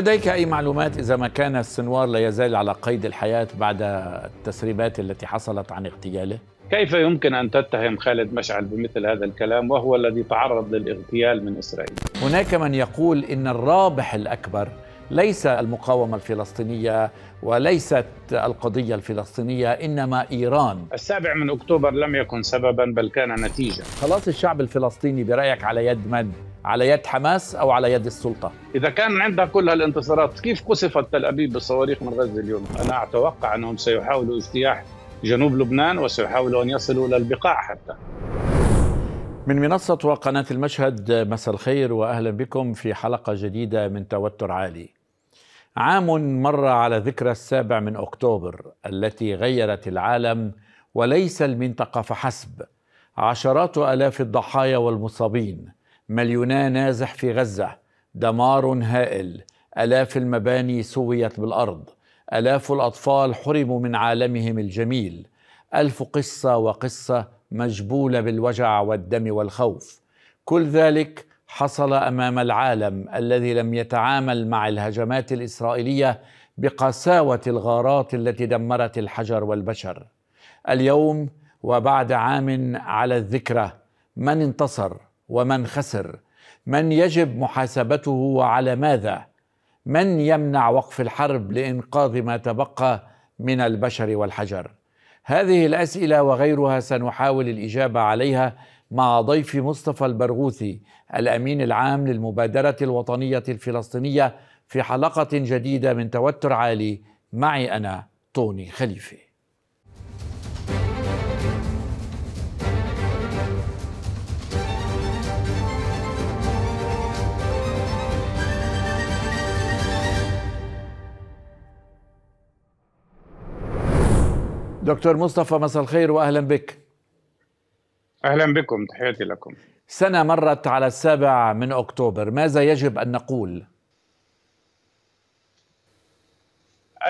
لديك أي معلومات إذا ما كان السنوار لا يزال على قيد الحياة بعد التسريبات التي حصلت عن اغتياله؟ كيف يمكن أن تتهم خالد مشعل بمثل هذا الكلام وهو الذي تعرض للاغتيال من إسرائيل؟ هناك من يقول إن الرابح الأكبر ليس المقاومة الفلسطينية وليست القضية الفلسطينية إنما إيران السابع من أكتوبر لم يكن سببا بل كان نتيجة خلاص الشعب الفلسطيني برأيك على يد من؟ على يد حماس او على يد السلطه اذا كان عندها كل هالانتصارات كيف قصفت تل ابيب بالصواريخ من غزه اليوم انا اتوقع انهم سيحاولوا اجتياح جنوب لبنان وسيحاولوا ان يصلوا الى البقاع حتى من منصة وقناة المشهد مساء الخير وأهلا بكم في حلقة جديدة من توتر عالي عام مر على ذكرى السابع من أكتوبر التي غيرت العالم وليس المنطقة فحسب عشرات ألاف الضحايا والمصابين مليونا نازح في غزة دمار هائل ألاف المباني سويت بالأرض ألاف الأطفال حرموا من عالمهم الجميل ألف قصة وقصة مجبولة بالوجع والدم والخوف كل ذلك حصل أمام العالم الذي لم يتعامل مع الهجمات الإسرائيلية بقساوة الغارات التي دمرت الحجر والبشر اليوم وبعد عام على الذكرى من انتصر ومن خسر من يجب محاسبته وعلى ماذا من يمنع وقف الحرب لانقاذ ما تبقى من البشر والحجر هذه الاسئله وغيرها سنحاول الاجابه عليها مع ضيف مصطفى البرغوثي الامين العام للمبادره الوطنيه الفلسطينيه في حلقه جديده من توتر عالي معي انا طوني خليفه دكتور مصطفى مساء الخير واهلا بك اهلا بكم تحياتي لكم سنه مرت على السابع من اكتوبر ماذا يجب ان نقول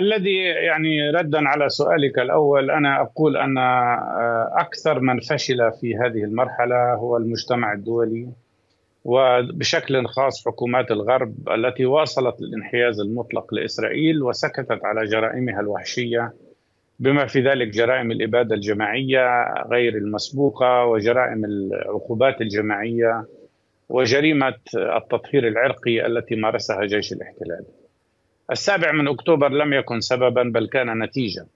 الذي يعني ردا على سؤالك الاول انا اقول ان آه، اكثر من فشل في هذه المرحله هو المجتمع الدولي وبشكل خاص حكومات الغرب التي واصلت الانحياز المطلق لاسرائيل وسكتت على جرائمها الوحشيه بما في ذلك جرائم الإبادة الجماعية غير المسبوقة وجرائم العقوبات الجماعية وجريمة التطهير العرقي التي مارسها جيش الاحتلال السابع من أكتوبر لم يكن سببا بل كان نتيجة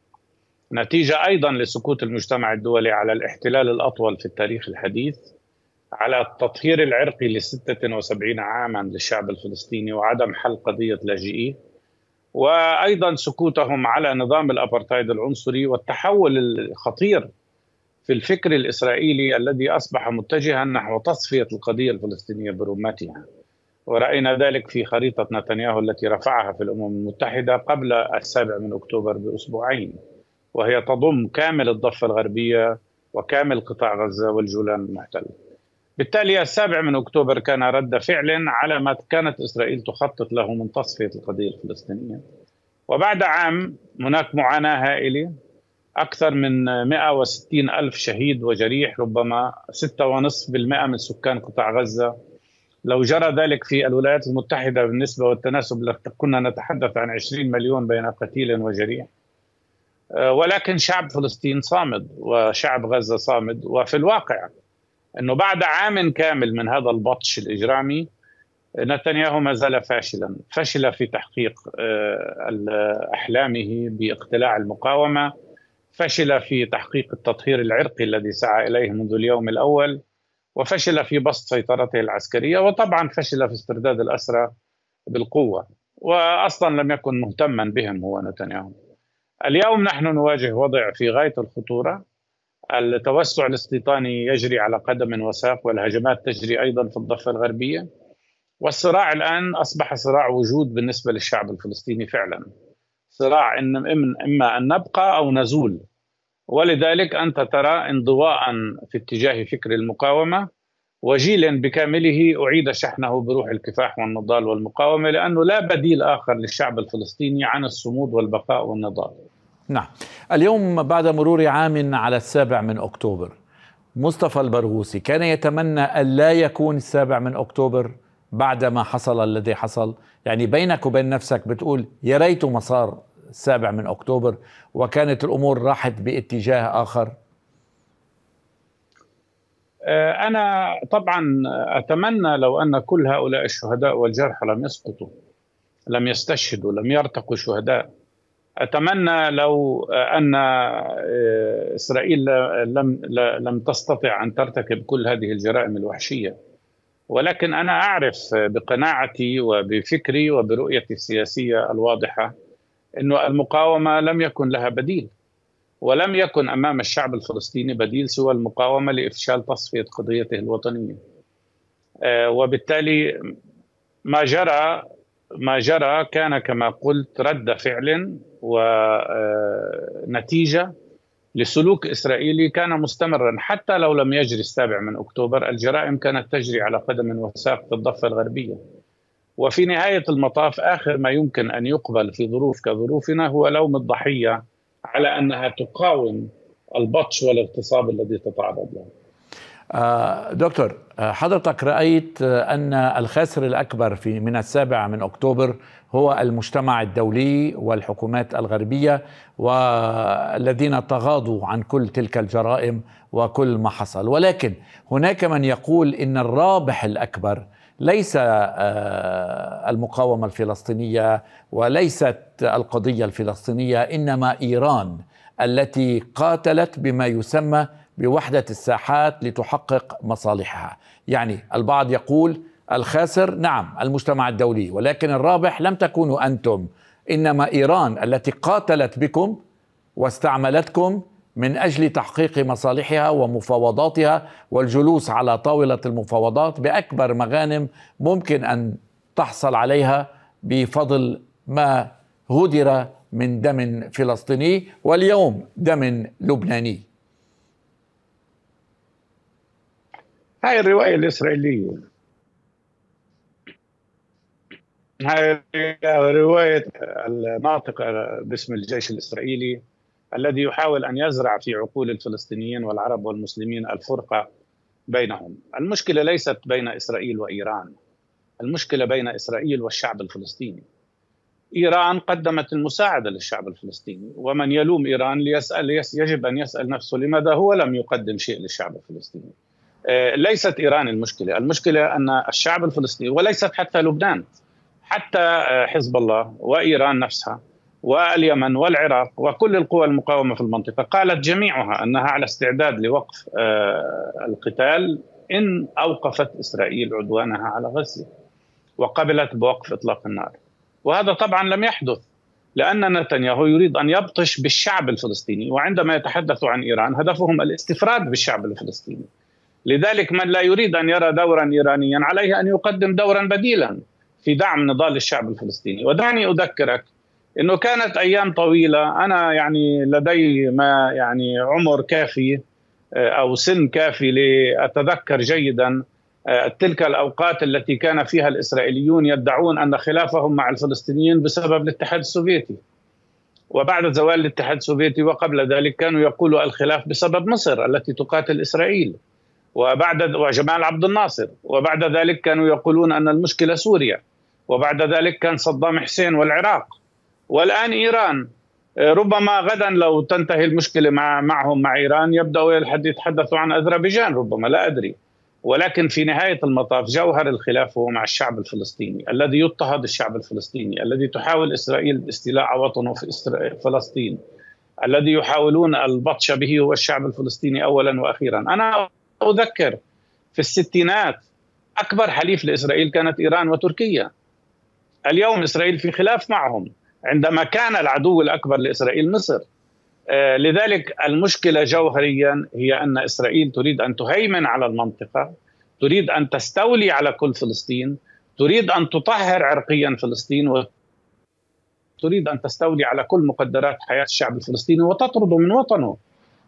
نتيجة أيضا لسقوط المجتمع الدولي على الاحتلال الأطول في التاريخ الحديث على التطهير العرقي ل 76 عاما للشعب الفلسطيني وعدم حل قضية لاجئيه وايضا سكوتهم على نظام الابرتايد العنصري والتحول الخطير في الفكر الاسرائيلي الذي اصبح متجها نحو تصفيه القضيه الفلسطينيه برمتها وراينا ذلك في خريطه نتنياهو التي رفعها في الامم المتحده قبل السابع من اكتوبر باسبوعين وهي تضم كامل الضفه الغربيه وكامل قطاع غزه والجولان المحتله بالتالي السابع من اكتوبر كان رد فعل على ما كانت اسرائيل تخطط له من تصفيه القضيه الفلسطينيه وبعد عام هناك معاناه هائله اكثر من 160 الف شهيد وجريح ربما 6.5% من سكان قطاع غزه لو جرى ذلك في الولايات المتحده بالنسبه والتناسب كنا نتحدث عن 20 مليون بين قتيل وجريح ولكن شعب فلسطين صامد وشعب غزه صامد وفي الواقع انه بعد عام كامل من هذا البطش الاجرامي نتنياهو ما زال فاشلا، فشل في تحقيق آه، احلامه باقتلاع المقاومه، فشل في تحقيق التطهير العرقي الذي سعى اليه منذ اليوم الاول، وفشل في بسط سيطرته العسكريه، وطبعا فشل في استرداد الاسرى بالقوه، واصلا لم يكن مهتما بهم هو نتنياهو. اليوم نحن نواجه وضع في غايه الخطوره التوسع الاستيطاني يجري على قدم وساق والهجمات تجري ايضا في الضفه الغربيه والصراع الان اصبح صراع وجود بالنسبه للشعب الفلسطيني فعلا صراع إن اما ان نبقى او نزول ولذلك انت ترى انضواء في اتجاه فكر المقاومه وجيل بكامله اعيد شحنه بروح الكفاح والنضال والمقاومه لانه لا بديل اخر للشعب الفلسطيني عن الصمود والبقاء والنضال. نعم اليوم بعد مرور عام على السابع من أكتوبر مصطفى البرغوثي كان يتمنى ألا يكون السابع من أكتوبر بعد ما حصل الذي حصل يعني بينك وبين نفسك بتقول يا ريت ما صار السابع من أكتوبر وكانت الأمور راحت باتجاه آخر آه، أنا طبعا أتمنى لو أن كل هؤلاء الشهداء والجرحى لم يسقطوا لم يستشهدوا لم يرتقوا شهداء اتمنى لو ان آه، اسرائيل لم لم تستطع ان ترتكب كل هذه الجرائم الوحشيه ولكن انا اعرف بقناعتي وبفكري وبرؤيتي السياسيه الواضحه انه المقاومه لم يكن لها بديل ولم يكن امام الشعب الفلسطيني بديل سوى المقاومه لافشال تصفيه قضيته الوطنيه آه، وبالتالي ما جرى ما جرى كان كما قلت رد فعل ونتيجه لسلوك اسرائيلي كان مستمرا حتى لو لم يجري السابع من اكتوبر الجرائم كانت تجري على قدم وساق في الضفه الغربيه وفي نهايه المطاف اخر ما يمكن ان يقبل في ظروف كظروفنا هو لوم الضحيه على انها تقاوم البطش والاغتصاب الذي تتعرض له آه، دكتور آه، حضرتك رأيت آه، أن الخاسر الأكبر في من السابع من أكتوبر هو المجتمع الدولي والحكومات الغربية والذين تغاضوا عن كل تلك الجرائم وكل ما حصل ولكن هناك من يقول إن الرابح الأكبر ليس المقاومة الفلسطينية وليست القضية الفلسطينية إنما إيران التي قاتلت بما يسمى بوحدة الساحات لتحقق مصالحها يعني البعض يقول الخاسر نعم المجتمع الدولي ولكن الرابح لم تكونوا أنتم إنما إيران التي قاتلت بكم واستعملتكم من أجل تحقيق مصالحها ومفاوضاتها والجلوس على طاولة المفاوضات بأكبر مغانم ممكن أن تحصل عليها بفضل ما غدر من دم فلسطيني واليوم دم لبناني هاي الرواية الإسرائيلية هاي رواية الناطق باسم الجيش الإسرائيلي الذي يحاول أن يزرع في عقول الفلسطينيين والعرب والمسلمين الفرقة بينهم المشكلة ليست بين إسرائيل وإيران المشكلة بين إسرائيل والشعب الفلسطيني إيران قدمت المساعدة للشعب الفلسطيني ومن يلوم إيران ليسأل يجب أن يسأل نفسه لماذا هو لم يقدم شيء للشعب الفلسطيني آه، ليست ايران المشكله، المشكله ان الشعب الفلسطيني وليست حتى لبنان حتى آه، حزب الله وايران نفسها واليمن والعراق وكل القوى المقاومه في المنطقه قالت جميعها انها على استعداد لوقف آه، القتال ان اوقفت اسرائيل عدوانها على غزه وقبلت بوقف اطلاق النار. وهذا طبعا لم يحدث لان نتنياهو يريد ان يبطش بالشعب الفلسطيني وعندما يتحدث عن ايران هدفهم الاستفراد بالشعب الفلسطيني. لذلك من لا يريد ان يرى دورا ايرانيا عليه ان يقدم دورا بديلا في دعم نضال الشعب الفلسطيني ودعني اذكرك انه كانت ايام طويله انا يعني لدي ما يعني عمر كافي آه، او سن كافي لاتذكر جيدا آه، تلك الاوقات التي كان فيها الاسرائيليون يدعون ان خلافهم مع الفلسطينيين بسبب الاتحاد السوفيتي وبعد زوال الاتحاد السوفيتي وقبل ذلك كانوا يقولوا الخلاف بسبب مصر التي تقاتل اسرائيل وبعد وجمال عبد الناصر وبعد ذلك كانوا يقولون ان المشكله سوريا وبعد ذلك كان صدام حسين والعراق والان ايران آه، ربما غدا لو تنتهي المشكله مع معهم مع ايران يبداوا يتحدثوا عن اذربيجان ربما لا ادري ولكن في نهايه المطاف جوهر الخلاف هو مع الشعب الفلسطيني الذي يضطهد الشعب الفلسطيني الذي تحاول اسرائيل الاستيلاء وطنه في فلسطين الذي يحاولون البطش به هو الشعب الفلسطيني اولا واخيرا انا أذكر في الستينات أكبر حليف لإسرائيل كانت إيران وتركيا اليوم إسرائيل في خلاف معهم عندما كان العدو الأكبر لإسرائيل مصر آه، لذلك المشكلة جوهريا هي أن إسرائيل تريد أن تهيمن على المنطقة تريد أن تستولي على كل فلسطين تريد أن تطهر عرقيا فلسطين وتريد أن تستولي على كل مقدرات حياة الشعب الفلسطيني وتطرده من وطنه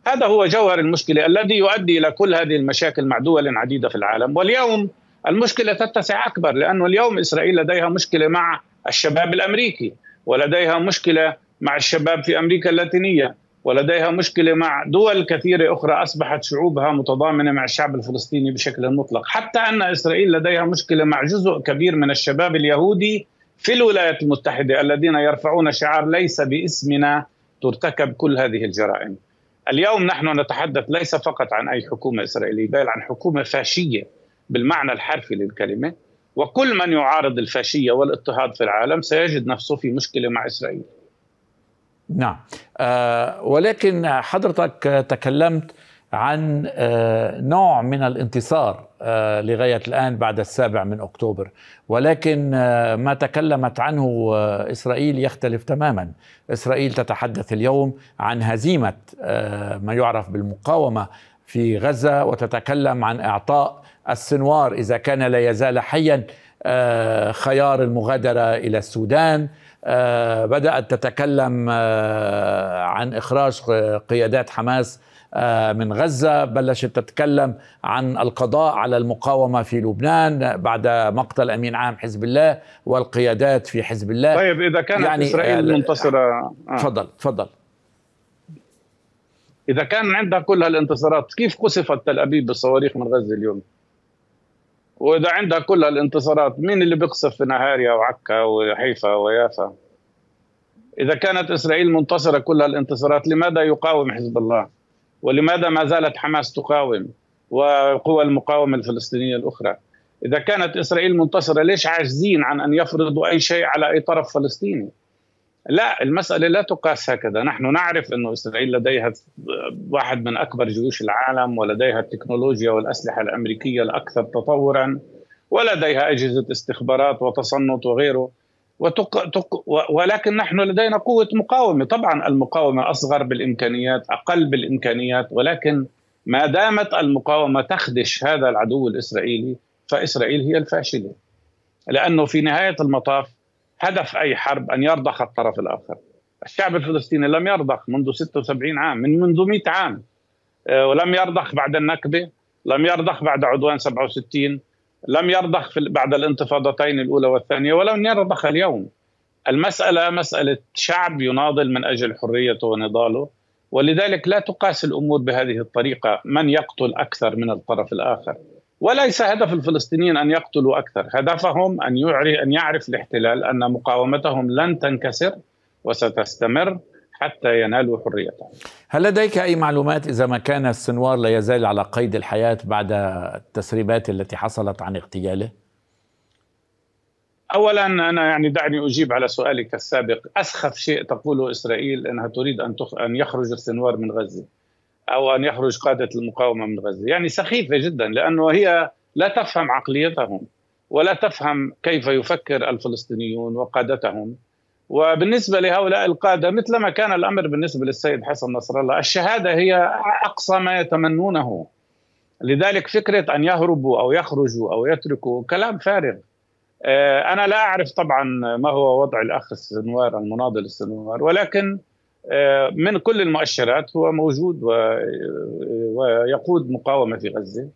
هذا هو جوهر المشكله الذي يؤدي الى كل هذه المشاكل مع دول عديده في العالم واليوم المشكله تتسع اكبر لانه اليوم اسرائيل لديها مشكله مع الشباب الامريكي ولديها مشكله مع الشباب في امريكا اللاتينيه ولديها مشكله مع دول كثيره اخرى اصبحت شعوبها متضامنه مع الشعب الفلسطيني بشكل مطلق، حتى ان اسرائيل لديها مشكله مع جزء كبير من الشباب اليهودي في الولايات المتحده الذين يرفعون شعار ليس باسمنا ترتكب كل هذه الجرائم. اليوم نحن نتحدث ليس فقط عن أي حكومة إسرائيلية بل عن حكومة فاشية بالمعنى الحرفي للكلمة وكل من يعارض الفاشية والاضطهاد في العالم سيجد نفسه في مشكلة مع إسرائيل نعم أه ولكن حضرتك تكلمت عن آه، نوع من الانتصار آه، لغاية الآن بعد السابع من أكتوبر ولكن آه، ما تكلمت عنه إسرائيل يختلف تماما إسرائيل تتحدث اليوم عن هزيمة ما يعرف بالمقاومة في غزة وتتكلم عن إعطاء السنوار إذا كان لا يزال حيا خيار المغادرة إلى السودان بدأت تتكلم عن إخراج قيادات حماس آه، من غزة بلشت تتكلم عن القضاء على المقاومة في لبنان بعد مقتل أمين عام حزب الله والقيادات في حزب الله طيب إذا كانت يعني إسرائيل آه، منتصرة آه. تفضل آه. تفضل إذا كان عندها كل هالانتصارات كيف قصفت تل أبيب بالصواريخ من غزة اليوم؟ وإذا عندها كل هالانتصارات مين اللي بيقصف في نهاريا وعكا وحيفا ويافا؟ إذا كانت إسرائيل منتصرة كل هالانتصارات لماذا يقاوم حزب الله؟ ولماذا ما زالت حماس تقاوم وقوى المقاومه الفلسطينيه الاخرى اذا كانت اسرائيل منتصره ليش عاجزين عن ان يفرضوا اي شيء على اي طرف فلسطيني لا المسألة لا تقاس هكذا نحن نعرف أن إسرائيل لديها واحد من أكبر جيوش العالم ولديها التكنولوجيا والأسلحة الأمريكية الأكثر تطورا ولديها أجهزة استخبارات وتصنت وغيره وتق... تق... ولكن نحن لدينا قوة مقاومة طبعا المقاومة أصغر بالإمكانيات أقل بالإمكانيات ولكن ما دامت المقاومة تخدش هذا العدو الإسرائيلي فإسرائيل هي الفاشلة لأنه في نهاية المطاف هدف أي حرب أن يرضخ الطرف الآخر الشعب الفلسطيني لم يرضخ منذ 76 عام من منذ 100 عام آه، ولم يرضخ بعد النكبة لم يرضخ بعد عدوان 67 لم يرضخ بعد الانتفاضتين الاولى والثانيه ولن يرضخ اليوم. المساله مساله شعب يناضل من اجل حريته ونضاله ولذلك لا تقاس الامور بهذه الطريقه من يقتل اكثر من الطرف الاخر. وليس هدف الفلسطينيين ان يقتلوا اكثر، هدفهم ان ان يعرف الاحتلال ان مقاومتهم لن تنكسر وستستمر حتى ينالوا حريتهم هل لديك أي معلومات إذا ما كان السنوار لا يزال على قيد الحياة بعد التسريبات التي حصلت عن اغتياله؟ اولا انا يعني دعني اجيب على سؤالك السابق اسخف شيء تقوله اسرائيل انها تريد ان تخ... ان يخرج السنوار من غزه او ان يخرج قاده المقاومه من غزه يعني سخيفه جدا لانه هي لا تفهم عقليتهم ولا تفهم كيف يفكر الفلسطينيون وقادتهم وبالنسبه لهؤلاء القاده مثلما كان الامر بالنسبه للسيد حسن نصر الله الشهاده هي اقصى ما يتمنونه لذلك فكره ان يهربوا او يخرجوا او يتركوا كلام فارغ آه، انا لا اعرف طبعا ما هو وضع الاخ السنوار المناضل السنوار ولكن آه، من كل المؤشرات هو موجود ويقود مقاومه في غزه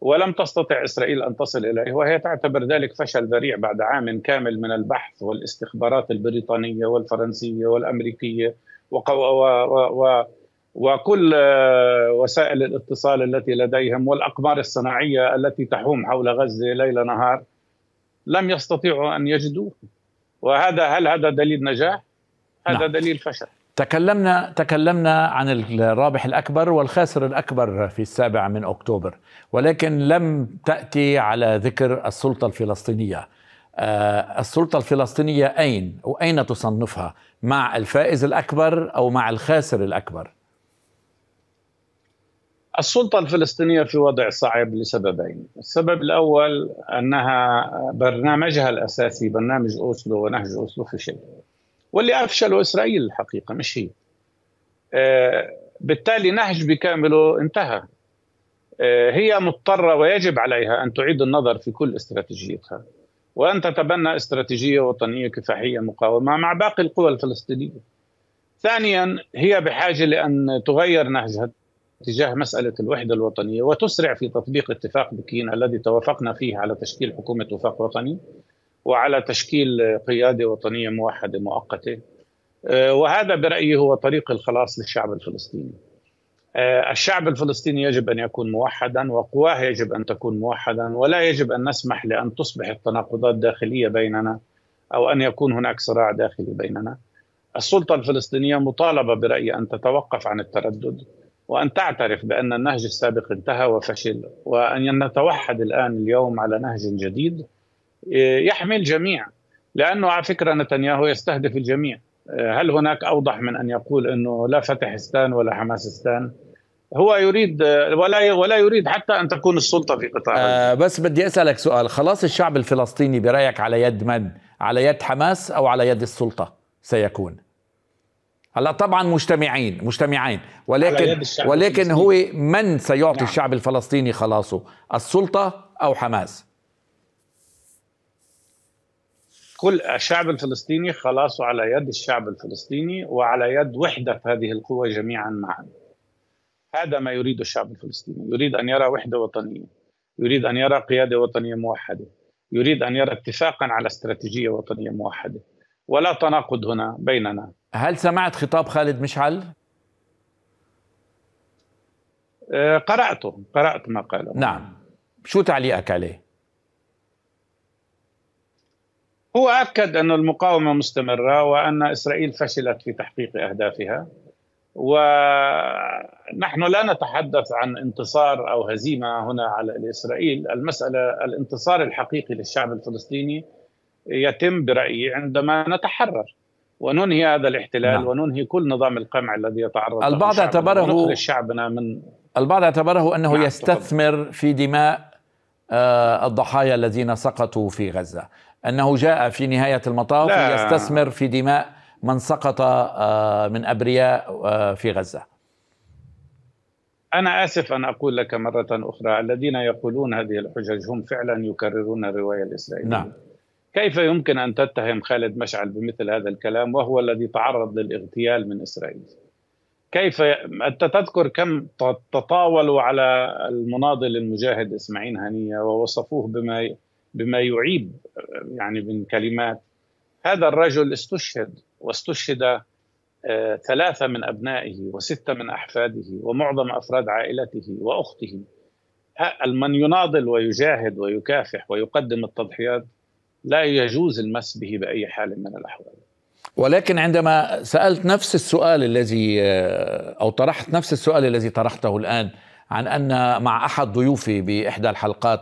ولم تستطع اسرائيل ان تصل اليه وهي تعتبر ذلك فشل ذريع بعد عام كامل من البحث والاستخبارات البريطانيه والفرنسيه والامريكيه وقو... و... و... و... وكل آه، وسائل الاتصال التي لديهم والاقمار الصناعيه التي تحوم حول غزه ليل نهار لم يستطيعوا ان يجدوه وهذا هل هذا دليل نجاح؟ هذا نعم. دليل فشل تكلمنا تكلمنا عن الرابح الاكبر والخاسر الاكبر في السابع من اكتوبر ولكن لم تاتي على ذكر السلطه الفلسطينيه آه، السلطه الفلسطينيه اين واين تصنفها مع الفائز الاكبر او مع الخاسر الاكبر السلطه الفلسطينيه في وضع صعب لسببين السبب الاول انها برنامجها الاساسي برنامج اوسلو ونهج اوسلو فشل واللي افشله اسرائيل الحقيقه مش هي آه، بالتالي نهج بكامله انتهى آه، هي مضطره ويجب عليها ان تعيد النظر في كل استراتيجيتها وان تتبنى استراتيجيه وطنيه كفاحيه مقاومه مع باقي القوى الفلسطينيه. ثانيا هي بحاجه لان تغير نهجها تجاه مساله الوحده الوطنيه وتسرع في تطبيق اتفاق بكين الذي توافقنا فيه على تشكيل حكومه وفاق وطني وعلى تشكيل قياده وطنيه موحده مؤقته آه، وهذا برايي هو طريق الخلاص للشعب الفلسطيني. آه، الشعب الفلسطيني يجب ان يكون موحدا وقواه يجب ان تكون موحدا ولا يجب ان نسمح لان تصبح التناقضات داخليه بيننا او ان يكون هناك صراع داخلي بيننا. السلطه الفلسطينيه مطالبه برايي ان تتوقف عن التردد وان تعترف بان النهج السابق انتهى وفشل وان نتوحد الان اليوم على نهج جديد آه، يحمي الجميع لانه على فكره نتنياهو يستهدف الجميع آه، هل هناك اوضح من ان يقول انه لا فتحستان ولا حماسستان هو يريد آه، ولا ولا يريد حتى ان تكون السلطه في قطاع آه بس بدي اسالك سؤال خلاص الشعب الفلسطيني برايك على يد من على يد حماس او على يد السلطه سيكون هلا طبعا مجتمعين مجتمعين ولكن ولكن هو من سيعطي نعم. الشعب الفلسطيني خلاصه السلطه او حماس كل الشعب الفلسطيني خلاصه على يد الشعب الفلسطيني وعلى يد وحدة هذه القوى جميعا معا هذا ما يريد الشعب الفلسطيني يريد أن يرى وحدة وطنية يريد أن يرى قيادة وطنية موحدة يريد أن يرى اتفاقا على استراتيجية وطنية موحدة ولا تناقض هنا بيننا هل سمعت خطاب خالد مشعل؟ آه، قرأته قرأت ما قاله نعم شو تعليقك عليه؟ هو اكد ان المقاومه مستمره وان اسرائيل فشلت في تحقيق اهدافها ونحن لا نتحدث عن انتصار او هزيمه هنا على اسرائيل، المساله الانتصار الحقيقي للشعب الفلسطيني يتم برايي عندما نتحرر وننهي هذا الاحتلال نعم. وننهي كل نظام القمع الذي يتعرض البعض اعتبره شعبنا من البعض اعتبره انه نعم يستثمر في دماء آه، الضحايا الذين سقطوا في غزة أنه جاء في نهاية المطاف لا. يستثمر في دماء من سقط آه، من أبرياء آه، في غزة أنا آسف أن أقول لك مرة أخرى الذين يقولون هذه الحجج هم فعلا يكررون الرواية الإسرائيلية نعم. كيف يمكن أن تتهم خالد مشعل بمثل هذا الكلام وهو الذي تعرض للاغتيال من إسرائيل كيف أنت تذكر كم تطاولوا على المناضل المجاهد إسماعيل هنية ووصفوه بما بما يعيب يعني من كلمات هذا الرجل استشهد واستشهد آه، ثلاثة من أبنائه وستة من أحفاده ومعظم أفراد عائلته وأخته من يناضل ويجاهد ويكافح ويقدم التضحيات لا يجوز المس به بأي حال من الأحوال ولكن عندما سألت نفس السؤال الذي آه، أو طرحت نفس السؤال الذي طرحته الآن عن أن مع أحد ضيوفي بإحدى الحلقات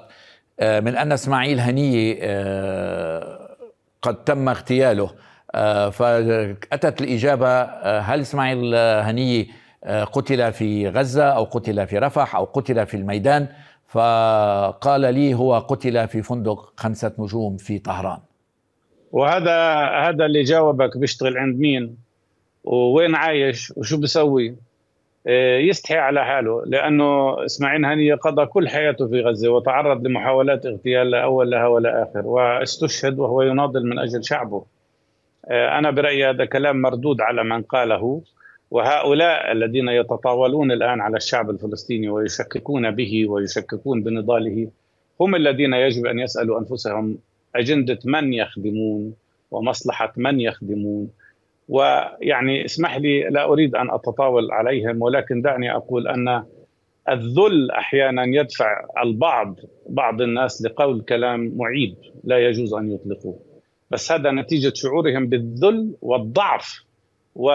آه، من أن إسماعيل هنية آه، قد تم اغتياله فأتت الإجابة هل إسماعيل هنية قتل في غزة أو قتل في رفح أو قتل في الميدان فقال لي هو قتل في فندق خمسة نجوم في طهران وهذا هذا اللي جاوبك بيشتغل عند مين ووين عايش وشو بسوي آه، يستحي على حاله لانه اسماعيل هنيه قضى كل حياته في غزه وتعرض لمحاولات اغتيال لا اول لها ولا اخر واستشهد وهو يناضل من اجل شعبه آه، انا برايي هذا كلام مردود على من قاله وهؤلاء الذين يتطاولون الان على الشعب الفلسطيني ويشككون به ويشككون بنضاله هم الذين يجب ان يسالوا انفسهم أجندة من يخدمون ومصلحة من يخدمون ويعني اسمح لي لا أريد أن أتطاول عليهم ولكن دعني أقول أن الذل أحيانا يدفع البعض بعض الناس لقول كلام معيب لا يجوز أن يطلقوه بس هذا نتيجة شعورهم بالذل والضعف و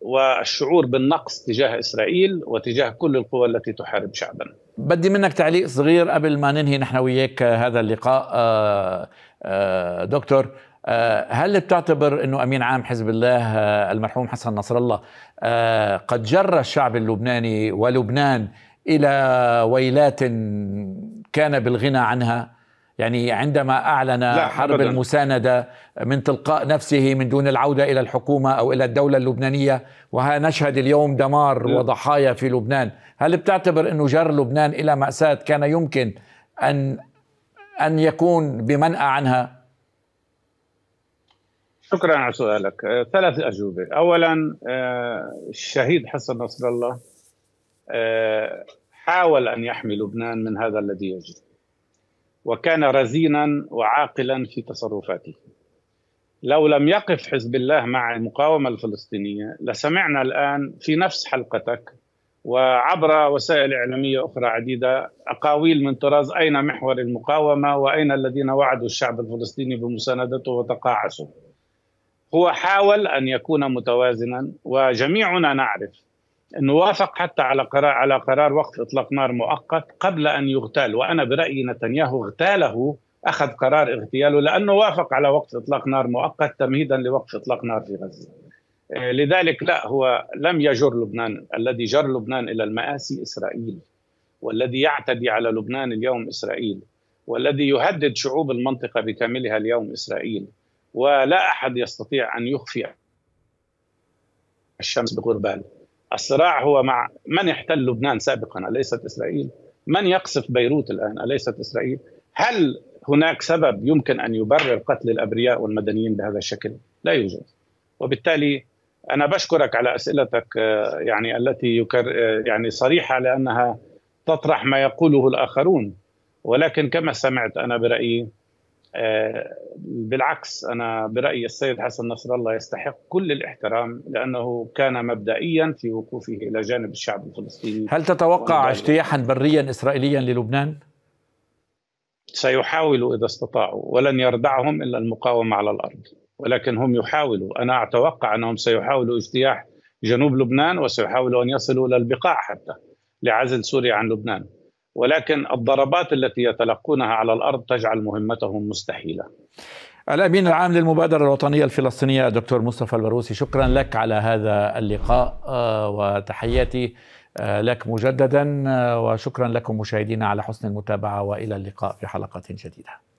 والشعور بالنقص تجاه اسرائيل وتجاه كل القوى التي تحارب شعبنا بدي منك تعليق صغير قبل ما ننهي نحن وياك هذا اللقاء آه، آه، دكتور آه، هل بتعتبر انه امين عام حزب الله المرحوم حسن نصر الله قد جر الشعب اللبناني ولبنان الى ويلات كان بالغنى عنها يعني عندما أعلن حرب أبداً. المساندة من تلقاء نفسه من دون العودة إلى الحكومة أو إلى الدولة اللبنانية وها نشهد اليوم دمار لا. وضحايا في لبنان هل بتعتبر أنه جر لبنان إلى مأساة كان يمكن أن أن يكون بمنأى عنها شكرا على سؤالك آه، ثلاث أجوبة أولا آه، الشهيد حسن نصر الله آه، حاول أن يحمي لبنان من هذا الذي يجري وكان رزينا وعاقلا في تصرفاته لو لم يقف حزب الله مع المقاومة الفلسطينية لسمعنا الآن في نفس حلقتك وعبر وسائل إعلامية أخرى عديدة أقاويل من طراز أين محور المقاومة وأين الذين وعدوا الشعب الفلسطيني بمساندته وتقاعسوا هو حاول أن يكون متوازنا وجميعنا نعرف نوافق حتى على قرار على قرار وقف اطلاق نار مؤقت قبل ان يغتال وانا برايي نتنياهو اغتاله اخذ قرار اغتياله لانه وافق على وقف اطلاق نار مؤقت تمهيدا لوقف اطلاق نار في غزه. آه، لذلك لا هو لم يجر لبنان الذي جر لبنان الى المآسي اسرائيل والذي يعتدي على لبنان اليوم اسرائيل والذي يهدد شعوب المنطقه بكاملها اليوم اسرائيل ولا احد يستطيع ان يخفي الشمس بغربال الصراع هو مع من احتل لبنان سابقا أليست إسرائيل من يقصف بيروت الآن أليست إسرائيل هل هناك سبب يمكن أن يبرر قتل الأبرياء والمدنيين بهذا الشكل لا يوجد وبالتالي أنا بشكرك على أسئلتك آه، يعني التي يكر آه، يعني صريحة لأنها تطرح ما يقوله الآخرون ولكن كما سمعت أنا برأيي آه، بالعكس انا برايي السيد حسن نصر الله يستحق كل الاحترام لانه كان مبدئيا في وقوفه الى جانب الشعب الفلسطيني هل تتوقع اجتياحا بريا اسرائيليا للبنان؟ سيحاولوا اذا استطاعوا ولن يردعهم الا المقاومه على الارض ولكن هم يحاولوا انا اتوقع انهم سيحاولوا اجتياح جنوب لبنان وسيحاولوا ان يصلوا الى البقاع حتى لعزل سوريا عن لبنان ولكن الضربات التي يتلقونها على الارض تجعل مهمتهم مستحيله. الامين العام للمبادره الوطنيه الفلسطينيه دكتور مصطفى البروسي شكرا لك على هذا اللقاء آه، وتحياتي آه، لك مجددا آه، وشكرا لكم مشاهدينا على حسن المتابعه والى اللقاء في حلقه جديده.